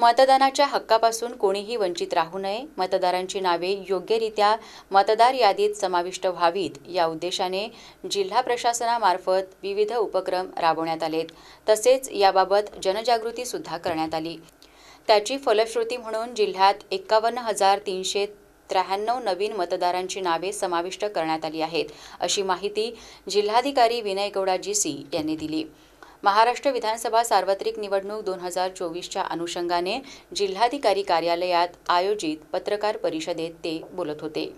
मतदानाच्या हक्कापासून कोणीही वंचित राहू नये मतदारांची नावे योग्यरित्या मतदार यादीत समाविष्ट व्हावीत या उद्देशाने जिल्हा प्रशासनामार्फत विविध उपक्रम राबवण्यात आलेत तसेच याबाबत जनजागृती सुद्धा करण्यात आली त्याची फलश्रुती म्हणून जिल्ह्यात एक्कावन्न हजार तीनशे त्र्याण्णव नवीन मतदारांची नावे समाविष्ट करण्यात आली आहेत अशी माहिती जिल्हाधिकारी विनय गौडा जी सी यांनी दिली महाराष्ट्र विधानसभा सार्वत्रिक निवडणूक दोन हजार चोवीसच्या अनुषंगाने जिल्हाधिकारी कार्यालयात आयोजित पत्रकार परिषदेत ते बोलत होते